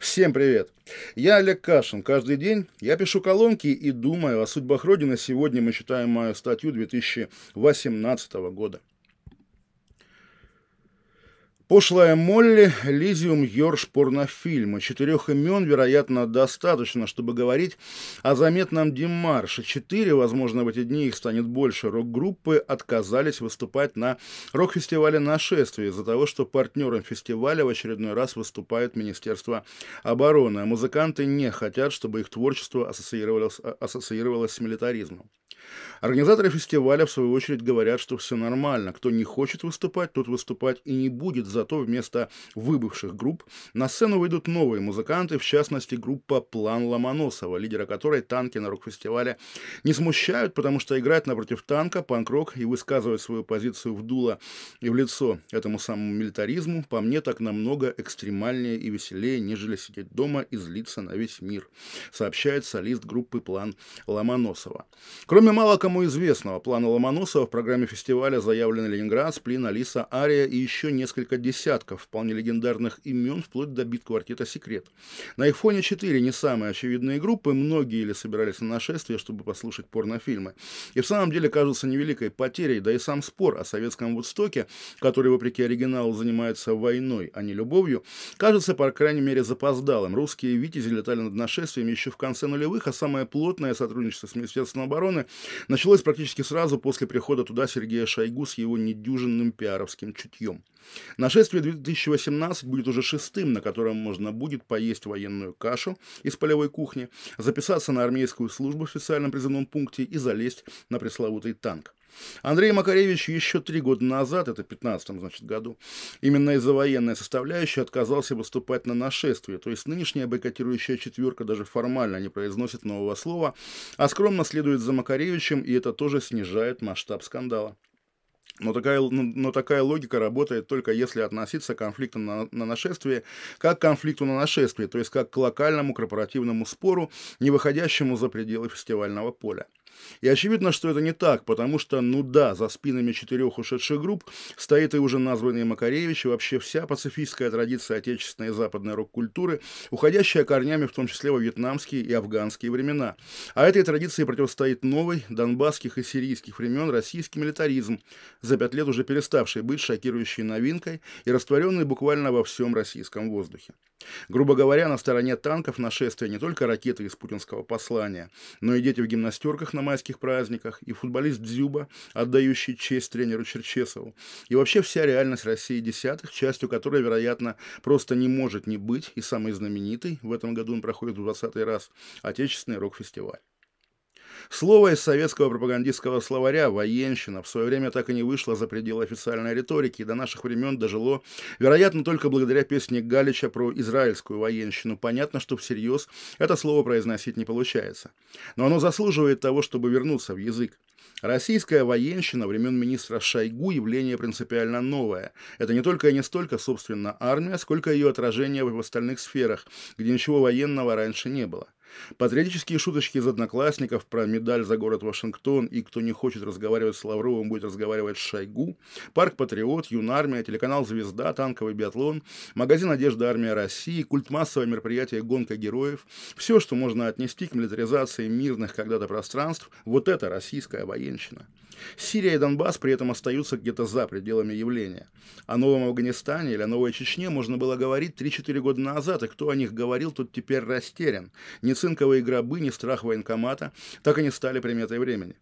Всем привет! Я Олег Кашин. Каждый день я пишу колонки и думаю о судьбах Родины. Сегодня мы читаем мою статью 2018 года. Пошлая Молли, Лизиум Йорш порнофильма. Четырех имен, вероятно, достаточно, чтобы говорить о заметном Димарше. Четыре, возможно, в эти дни их станет больше. Рок-группы отказались выступать на рок-фестивале «Нашествие» из-за того, что партнером фестиваля в очередной раз выступает Министерство обороны. А музыканты не хотят, чтобы их творчество ассоциировалось, а, ассоциировалось с милитаризмом. Организаторы фестиваля, в свою очередь, говорят, что все нормально. Кто не хочет выступать, тот выступать и не будет. Зато вместо выбывших групп на сцену выйдут новые музыканты, в частности, группа «План Ломоносова», лидера которой танки на рок-фестивале не смущают, потому что играть напротив танка панк-рок и высказывать свою позицию в дуло и в лицо этому самому милитаризму, по мне, так намного экстремальнее и веселее, нежели сидеть дома и злиться на весь мир, сообщает солист группы «План Ломоносова». Кроме Кроме мало кому известного плана Ломоносова в программе фестиваля заявлены Ленинград, Сплин, Алиса, Ария и еще несколько десятков вполне легендарных имен, вплоть до бит-квартета «Секрет». На их фоне четыре не самые очевидные группы, многие или собирались на нашествие, чтобы послушать порнофильмы. И в самом деле кажутся невеликой потерей, да и сам спор о советском Вудстоке, который, вопреки оригиналу, занимается войной, а не любовью, кажется, по крайней мере, запоздалым. Русские витязи летали над нашествием еще в конце нулевых, а самое плотное сотрудничество с Министерством обороны Началось практически сразу после прихода туда Сергея Шойгу с его недюжинным пиаровским чутьем. Нашествие 2018 будет уже шестым, на котором можно будет поесть военную кашу из полевой кухни, записаться на армейскую службу в специальном призывном пункте и залезть на пресловутый танк. Андрей Макаревич еще три года назад, это в 15 значит, году, именно из-за военной составляющей отказался выступать на нашествие, то есть нынешняя бойкотирующая четверка даже формально не произносит нового слова, а скромно следует за Макаревичем, и это тоже снижает масштаб скандала. Но такая, но такая логика работает только если относиться к конфликту на, на нашествие как к конфликту на нашествие, то есть как к локальному корпоративному спору, не выходящему за пределы фестивального поля. И очевидно, что это не так, потому что, ну да, за спинами четырех ушедших групп стоит и уже названный Макаревич, и вообще вся пацифистская традиция отечественной и западной рок-культуры, уходящая корнями в том числе во вьетнамские и афганские времена. А этой традиции противостоит новый, донбасских и сирийских времен российский милитаризм, за пять лет уже переставший быть шокирующей новинкой и растворенный буквально во всем российском воздухе. Грубо говоря, на стороне танков нашествие не только ракеты из путинского послания, но и дети в гимнастерках на на майских праздниках, и футболист Дзюба, отдающий честь тренеру Черчесову, и вообще вся реальность России десятых, частью которой, вероятно, просто не может не быть, и самый знаменитый, в этом году он проходит в 20 раз, отечественный рок-фестиваль. Слово из советского пропагандистского словаря «военщина» в свое время так и не вышло за пределы официальной риторики и до наших времен дожило, вероятно, только благодаря песне Галича про израильскую военщину. Понятно, что всерьез это слово произносить не получается. Но оно заслуживает того, чтобы вернуться в язык. Российская военщина времен министра Шойгу явление принципиально новое. Это не только и не столько, собственно, армия, сколько ее отражение в остальных сферах, где ничего военного раньше не было. Патриотические шуточки из одноклассников про медаль за город Вашингтон и кто не хочет разговаривать с Лавровым, будет разговаривать с Шойгу, Парк Патриот, Юнармия, телеканал Звезда, танковый биатлон, магазин одежды Армия России, культ массовое мероприятие Гонка героев, все, что можно отнести к милитаризации мирных когда-то пространств, вот это российская военщина. Сирия и Донбасс при этом остаются где-то за пределами явления. О новом Афганистане или о новой Чечне можно было говорить 3-4 года назад, и кто о них говорил, тот теперь растерян. Не цинковые гробы, ни страх военкомата так и не стали приметой времени.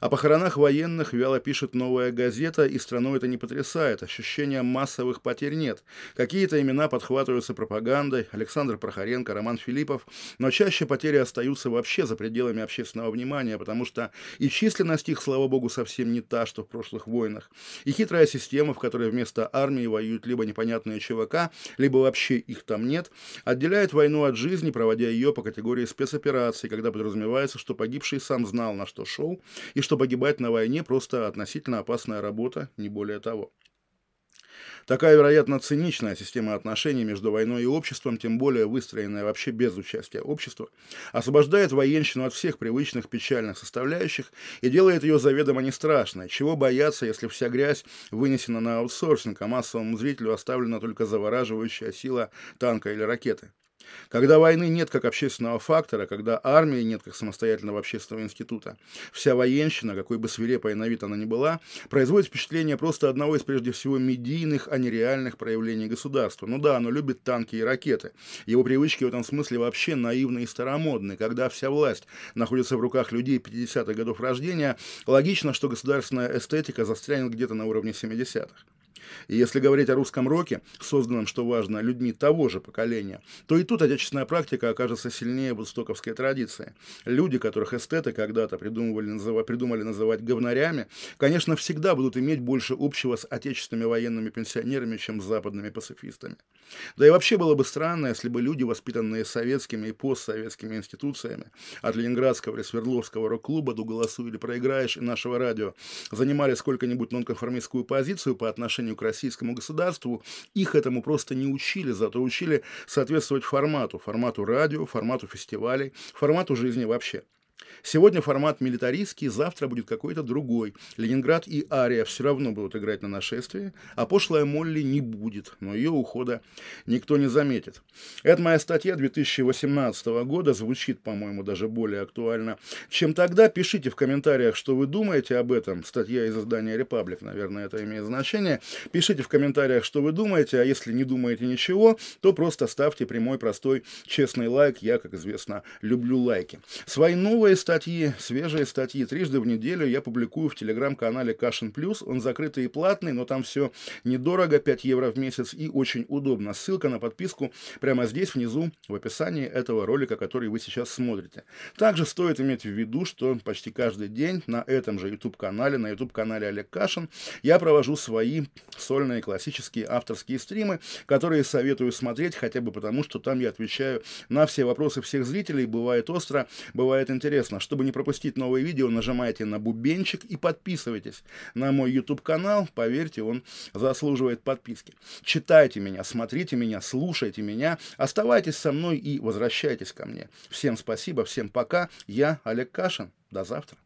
О похоронах военных вяло пишет новая газета, и страну это не потрясает. Ощущения массовых потерь нет. Какие-то имена подхватываются пропагандой. Александр Прохоренко, Роман Филиппов. Но чаще потери остаются вообще за пределами общественного внимания, потому что и численность их, слава богу, совсем не та, что в прошлых войнах. И хитрая система, в которой вместо армии воюют либо непонятные ЧВК, либо вообще их там нет, отделяет войну от жизни, проводя ее по категории спецопераций, когда подразумевается, что погибший сам знал, на что шел, и что погибать на войне просто относительно опасная работа, не более того. Такая, вероятно, циничная система отношений между войной и обществом, тем более выстроенная вообще без участия общества, освобождает военщину от всех привычных печальных составляющих и делает ее заведомо не страшной. Чего бояться, если вся грязь вынесена на аутсорсинг, а массовому зрителю оставлена только завораживающая сила танка или ракеты? Когда войны нет как общественного фактора, когда армии нет как самостоятельного общественного института, вся военщина, какой бы свирепой на вид она ни была, производит впечатление просто одного из прежде всего медийных, а не реальных проявлений государства. Ну да, оно любит танки и ракеты. Его привычки в этом смысле вообще наивны и старомодны. Когда вся власть находится в руках людей 50-х годов рождения, логично, что государственная эстетика застрянет где-то на уровне 70-х. И если говорить о русском роке, созданном, что важно, людьми того же поколения, то и тут отечественная практика окажется сильнее вудстоковской традиции. Люди, которых эстеты когда-то придумывали, называть, придумали называть говнарями, конечно, всегда будут иметь больше общего с отечественными военными пенсионерами, чем с западными пацифистами. Да и вообще было бы странно, если бы люди, воспитанные советскими и постсоветскими институциями, от Ленинградского или Свердловского рок-клуба до «Голосу» или «Проиграешь» и нашего радио, занимали сколько-нибудь нонконформистскую позицию по отношению отношению к российскому государству, их этому просто не учили, зато учили соответствовать формату, формату радио, формату фестивалей, формату жизни вообще. Сегодня формат милитаристский, завтра будет какой-то другой. Ленинград и Ария все равно будут играть на нашествии, а пошлая Молли не будет, но ее ухода никто не заметит. Это моя статья 2018 года, звучит, по-моему, даже более актуально, чем тогда. Пишите в комментариях, что вы думаете об этом. Статья из издания «Репаблик», наверное, это имеет значение. Пишите в комментариях, что вы думаете, а если не думаете ничего, то просто ставьте прямой, простой, честный лайк. Я, как известно, люблю лайки. Свои новые Новые статьи, свежие статьи трижды в неделю я публикую в телеграм-канале Кашин Плюс. Он закрытый и платный, но там все недорого, 5 евро в месяц и очень удобно. Ссылка на подписку прямо здесь внизу в описании этого ролика, который вы сейчас смотрите. Также стоит иметь в виду, что почти каждый день на этом же YouTube-канале, на YouTube-канале Олег Кашин, я провожу свои сольные классические авторские стримы, которые советую смотреть хотя бы потому, что там я отвечаю на все вопросы всех зрителей, бывает остро, бывает интересно интересно. Чтобы не пропустить новые видео, нажимайте на бубенчик и подписывайтесь на мой YouTube-канал. Поверьте, он заслуживает подписки. Читайте меня, смотрите меня, слушайте меня, оставайтесь со мной и возвращайтесь ко мне. Всем спасибо, всем пока. Я Олег Кашин. До завтра.